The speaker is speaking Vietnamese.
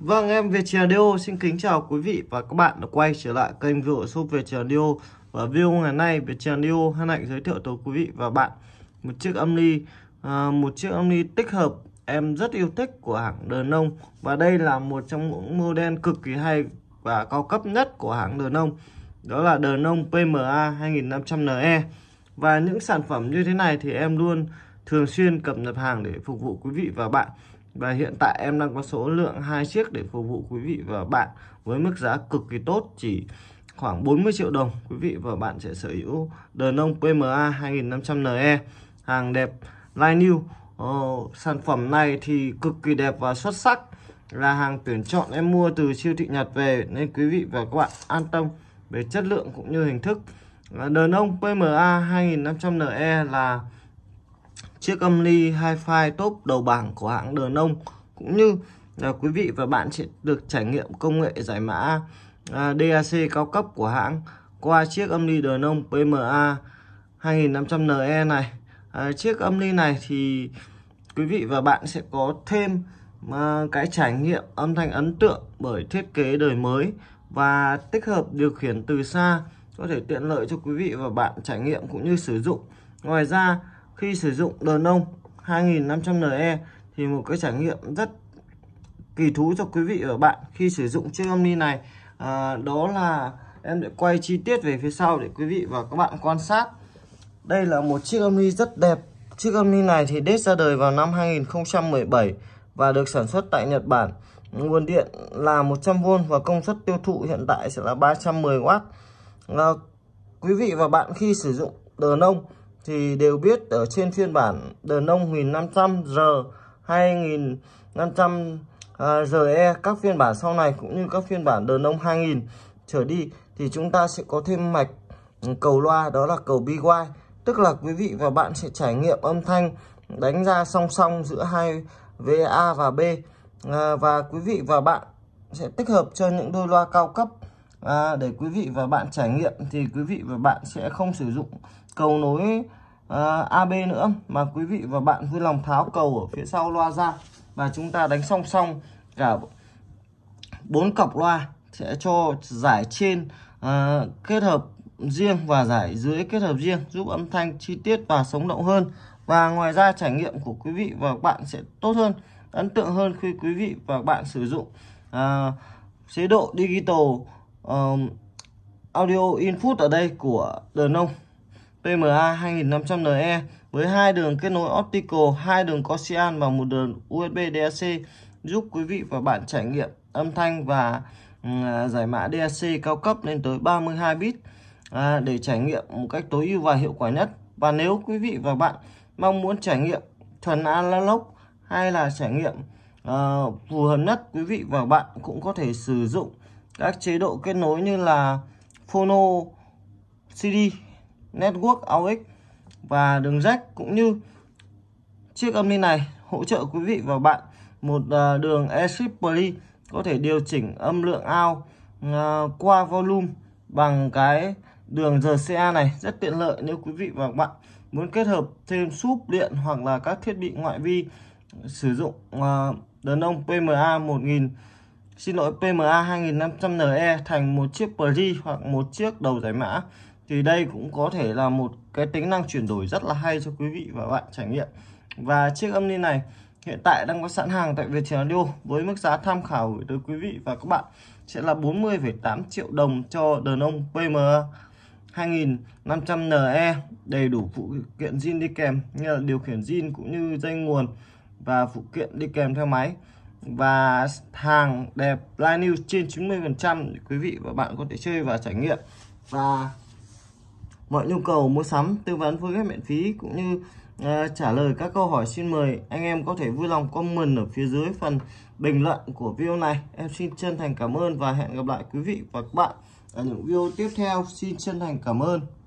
Vâng, em Việt Radio xin kính chào quý vị và các bạn đã quay trở lại kênh Vựa Shop Việt Radio. Và video ngày nay, Việt Radio hân hạnh giới thiệu tới quý vị và bạn một chiếc âm ly, à, một chiếc âm ly tích hợp em rất yêu thích của hãng Đờ Nông. Và đây là một trong những model cực kỳ hay và cao cấp nhất của hãng Đờ Nông. Đó là Đờ Nông PMA 2500NE. Và những sản phẩm như thế này thì em luôn thường xuyên cập nhật hàng để phục vụ quý vị và bạn. Và hiện tại em đang có số lượng hai chiếc để phục vụ quý vị và bạn với mức giá cực kỳ tốt chỉ khoảng 40 triệu đồng quý vị và bạn sẽ sở hữu đờn ông PMA 2500NE hàng đẹp line new ờ, sản phẩm này thì cực kỳ đẹp và xuất sắc là hàng tuyển chọn em mua từ siêu thị Nhật về nên quý vị và các bạn an tâm về chất lượng cũng như hình thức đờn ông PMA 2500NE là chiếc âm ly hi-fi top đầu bảng của hãng Đờ Nông cũng như là quý vị và bạn sẽ được trải nghiệm công nghệ giải mã à, DAC cao cấp của hãng qua chiếc âm ly Đờ Nông PMA 2500NE này à, chiếc âm ly này thì quý vị và bạn sẽ có thêm à, cái trải nghiệm âm thanh ấn tượng bởi thiết kế đời mới và tích hợp điều khiển từ xa có thể tiện lợi cho quý vị và bạn trải nghiệm cũng như sử dụng ngoài ra khi sử dụng đờn ông 2500NE thì một cái trải nghiệm rất kỳ thú cho quý vị và bạn khi sử dụng chiếc âm ly này à, đó là em sẽ quay chi tiết về phía sau để quý vị và các bạn quan sát đây là một chiếc âm ly rất đẹp chiếc âm ly này thì đết ra đời vào năm 2017 và được sản xuất tại Nhật Bản nguồn điện là 100V và công suất tiêu thụ hiện tại sẽ là 310W à, quý vị và bạn khi sử dụng đờ nông thì đều biết ở trên phiên bản Denon 1500R 2500 RE các phiên bản sau này cũng như các phiên bản Denon 2000 trở đi thì chúng ta sẽ có thêm mạch ừ, cầu loa đó là cầu BY tức là quý vị và bạn sẽ trải nghiệm âm thanh đánh ra song song giữa hai VA và B à, và quý vị và bạn sẽ tích hợp cho những đôi loa cao cấp à, để quý vị và bạn trải nghiệm thì quý vị và bạn sẽ không sử dụng cầu nối à, AB nữa mà quý vị và bạn vui lòng tháo cầu ở phía sau loa ra và chúng ta đánh song song cả bốn cặp loa sẽ cho giải trên à, kết hợp riêng và giải dưới kết hợp riêng giúp âm thanh chi tiết và sống động hơn và ngoài ra trải nghiệm của quý vị và bạn sẽ tốt hơn ấn tượng hơn khi quý vị và bạn sử dụng à, chế độ digital um, audio input ở đây của đờ nông PMA 2500NE với hai đường kết nối optical, hai đường coaxial và một đường USB DAC giúp quý vị và bạn trải nghiệm âm thanh và um, giải mã DAC cao cấp lên tới 32 bit à, để trải nghiệm một cách tối ưu và hiệu quả nhất. Và nếu quý vị và bạn mong muốn trải nghiệm thuần analog hay là trải nghiệm uh, phù hợp nhất quý vị và bạn cũng có thể sử dụng các chế độ kết nối như là phono CD network AUX và đường jack cũng như chiếc âm ly này hỗ trợ quý vị và bạn một à, đường e có thể điều chỉnh âm lượng out à, qua volume bằng cái đường RCA này rất tiện lợi nếu quý vị và bạn muốn kết hợp thêm súp điện hoặc là các thiết bị ngoại vi sử dụng à, đờn ông PMA 1000 xin lỗi PMA 2500NE thành một chiếc Pri hoặc một chiếc đầu giải mã thì đây cũng có thể là một cái tính năng chuyển đổi rất là hay cho quý vị và bạn trải nghiệm và chiếc âm ly này hiện tại đang có sẵn hàng tại Viettel Audio với mức giá tham khảo gửi tới quý vị và các bạn sẽ là 40,8 triệu đồng cho đờn ông PMA 2500NE đầy đủ phụ kiện zin đi kèm như là điều khiển zin cũng như dây nguồn và phụ kiện đi kèm theo máy và hàng đẹp line new trên 90% trăm quý vị và bạn có thể chơi và trải nghiệm và mọi nhu cầu mua sắm tư vấn với miễn phí cũng như uh, trả lời các câu hỏi xin mời anh em có thể vui lòng comment ở phía dưới phần bình luận của video này em xin chân thành cảm ơn và hẹn gặp lại quý vị và các bạn ở những video tiếp theo xin chân thành cảm ơn